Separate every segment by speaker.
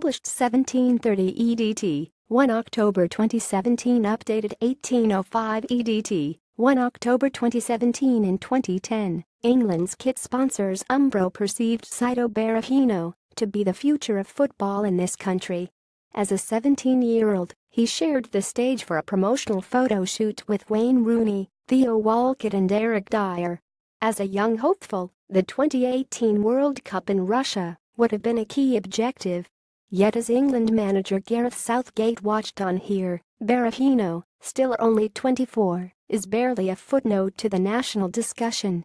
Speaker 1: published 1730 EDT, 1 October 2017 updated 1805 EDT, 1 October 2017 and 2010, England's kit sponsors Umbro perceived Saito Barahino to be the future of football in this country. As a 17-year-old, he shared the stage for a promotional photo shoot with Wayne Rooney, Theo Walcott and Eric Dyer. As a young hopeful, the 2018 World Cup in Russia would have been a key objective Yet as England manager Gareth Southgate watched on here, Barahino, still only 24, is barely a footnote to the national discussion.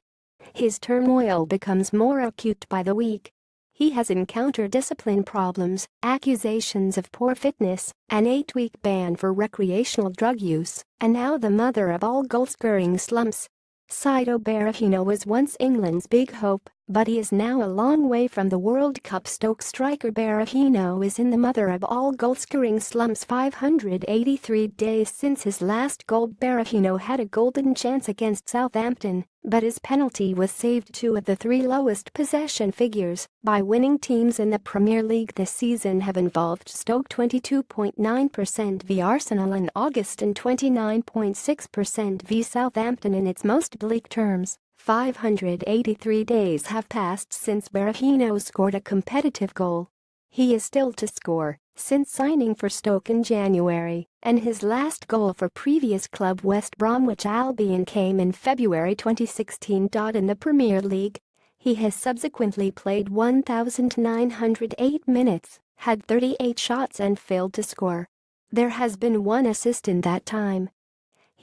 Speaker 1: His turmoil becomes more acute by the week. He has encountered discipline problems, accusations of poor fitness, an eight-week ban for recreational drug use, and now the mother of all goal-scoring slumps. Saito Barahino was once England's big hope, but he is now a long way from the World Cup Stoke striker Barahino is in the mother of all goal-scoring slumps 583 days since his last goal Barahino had a golden chance against Southampton, but his penalty was saved two of the three lowest possession figures by winning teams in the Premier League this season have involved Stoke 22.9% v Arsenal in August and 29.6% v Southampton in its most bleak terms. 583 days have passed since Berahino scored a competitive goal. He is still to score since signing for Stoke in January, and his last goal for previous club West Bromwich Albion came in February 2016. In the Premier League, he has subsequently played 1,908 minutes, had 38 shots and failed to score. There has been one assist in that time,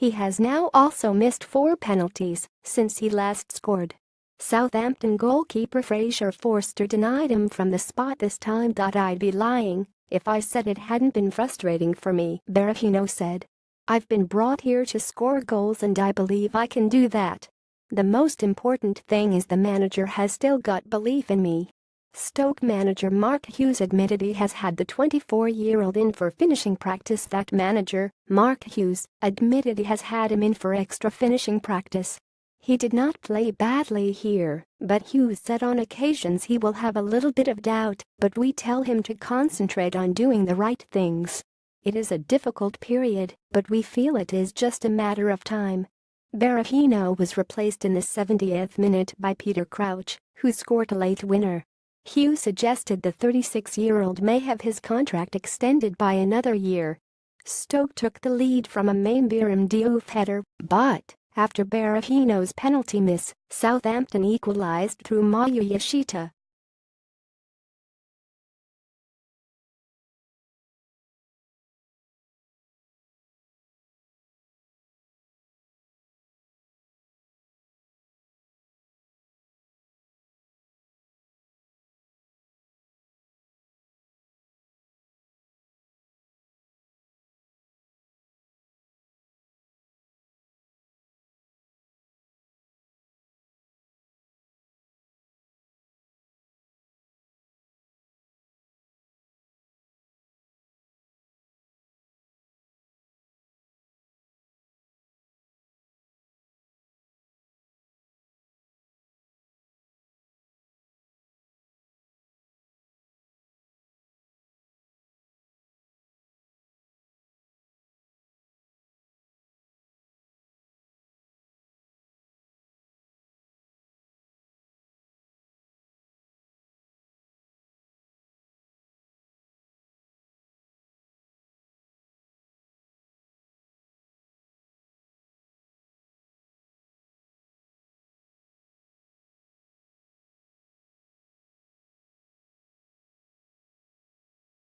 Speaker 1: he has now also missed four penalties since he last scored. Southampton goalkeeper Fraser Forster denied him from the spot this time. I'd be lying if I said it hadn't been frustrating for me, Barafino said. I've been brought here to score goals and I believe I can do that. The most important thing is the manager has still got belief in me Stoke manager Mark Hughes admitted he has had the 24-year-old in for finishing practice that manager, Mark Hughes, admitted he has had him in for extra finishing practice. He did not play badly here, but Hughes said on occasions he will have a little bit of doubt, but we tell him to concentrate on doing the right things. It is a difficult period, but we feel it is just a matter of time. Barahino was replaced in the 70th minute by Peter Crouch, who scored a late winner. Hugh suggested the 36-year-old may have his contract extended by another year. Stoke took the lead from a Mambiram Diouf header, but, after Barahino's penalty miss, Southampton equalised through Mayu Yashita.